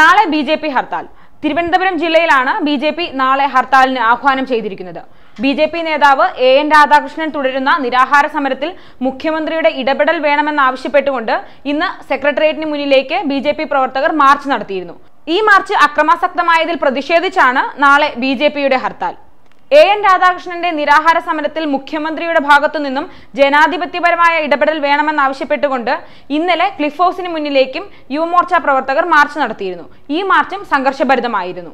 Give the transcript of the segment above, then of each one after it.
നാളെ B J P hartal Thiruvananthapuram ജില്ലയിലാണ് B J P നാളെ ഹർത്താലിന് ആഹ്വാനം ചെയ്തിരിക്കുന്നത് ബി ജെ പി നേതാവ് എ എൻ രാധാകൃഷ്ണൻ തുടരുന്ന നിരാഹാര സമരത്തിൽ മുഖ്യമന്ത്രിയുടെ ഇടപെടൽ വേണമെന്നാവശ്യപ്പെട്ടുകൊണ്ട് ഇന്ന് സെക്രട്ടേറിയറ്റിന് മുന്നിലേക്ക് ബി ജെ പി പ്രവർത്തകർ മാർച്ച് നടത്തിയിരുന്നു ഈ മാർച്ച് അക്രമാസക്തമായതിൽ പ്രതിഷേധിച്ചാണ് നാളെ ബി ഹർത്താൽ എ എൻ രാധാകൃഷ്ണന്റെ നിരാഹാര സമരത്തിൽ മുഖ്യമന്ത്രിയുടെ ഭാഗത്തു നിന്നും ജനാധിപത്യപരമായ ഇടപെടൽ വേണമെന്നാവശ്യപ്പെട്ടുകൊണ്ട് ഇന്നലെ ക്ലിഫ് ഹൗസിന് മുന്നിലേക്കും യുവമോർച്ച പ്രവർത്തകർ മാർച്ച് നടത്തിയിരുന്നു ഈ മാർച്ചും സംഘർഷഭരിതമായിരുന്നു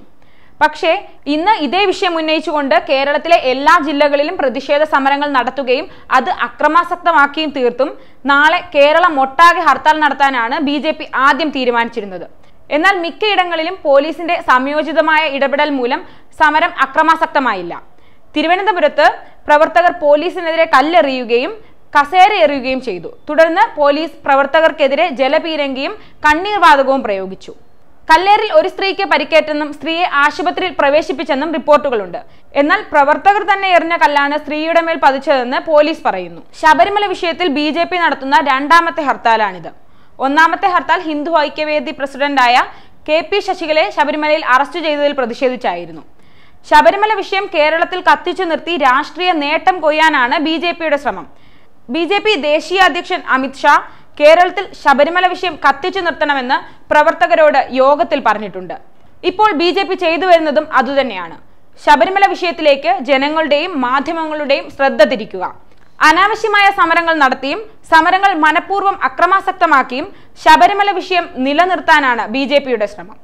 പക്ഷേ ഇന്ന് ഇതേ വിഷയം ഉന്നയിച്ചുകൊണ്ട് കേരളത്തിലെ എല്ലാ ജില്ലകളിലും പ്രതിഷേധ സമരങ്ങൾ നടത്തുകയും അത് അക്രമാസക്തമാക്കിയും തീർത്തും നാളെ കേരളം ഒട്ടാകെ ഹർത്താൽ നടത്താനാണ് ബി ആദ്യം തീരുമാനിച്ചിരുന്നത് എന്നാൽ മിക്കയിടങ്ങളിലും പോലീസിന്റെ സംയോജിതമായ ഇടപെടൽ മൂലം സമരം അക്രമാസക്തമായില്ല തിരുവനന്തപുരത്ത് പ്രവർത്തകർ പോലീസിനെതിരെ കല്ലെറിയുകയും കസേര എറിയുകയും ചെയ്തു തുടർന്ന് പോലീസ് പ്രവർത്തകർക്കെതിരെ ജലപീരങ്കിയും കണ്ണീർവാതകവും പ്രയോഗിച്ചു കല്ലേറിൽ ഒരു സ്ത്രീക്ക് പരിക്കേറ്റെന്നും സ്ത്രീയെ ആശുപത്രിയിൽ പ്രവേശിപ്പിച്ചെന്നും റിപ്പോർട്ടുകളുണ്ട് എന്നാൽ പ്രവർത്തകർ തന്നെ എറിഞ്ഞ കല്ലാണ് സ്ത്രീയുടെ മേൽ പതിച്ചതെന്ന് പോലീസ് പറയുന്നു ശബരിമല വിഷയത്തിൽ ബി നടത്തുന്ന രണ്ടാമത്തെ ഹർത്താലാണിത് ഒന്നാമത്തെ ഹർത്താൽ ഹിന്ദു ഐക്യവേദി പ്രസിഡന്റായ കെ പി ശശികലയെ ശബരിമലയിൽ അറസ്റ്റ് ചെയ്തതിൽ പ്രതിഷേധിച്ചായിരുന്നു ശബരിമല വിഷയം കേരളത്തിൽ കത്തിച്ചു നിർത്തി രാഷ്ട്രീയ നേട്ടം കൊയ്യാനാണ് ബി ജെ പിയുടെ ശ്രമം ബി ജെ പി ദേശീയ അധ്യക്ഷൻ അമിത്ഷാ കേരളത്തിൽ ശബരിമല വിഷയം കത്തിച്ചു നിർത്തണമെന്ന് പ്രവർത്തകരോട് യോഗത്തിൽ പറഞ്ഞിട്ടുണ്ട് ഇപ്പോൾ ബി ജെ പി ചെയ്തു വരുന്നതും അതുതന്നെയാണ് ശബരിമല വിഷയത്തിലേക്ക് ജനങ്ങളുടെയും മാധ്യമങ്ങളുടെയും ശ്രദ്ധ തിരിക്കുക അനാവശ്യമായ സമരങ്ങൾ നടത്തിയും സമരങ്ങൾ മനഃപൂർവ്വം അക്രമാസക്തമാക്കിയും ശബരിമല വിഷയം നിലനിർത്താനാണ് ബി ശ്രമം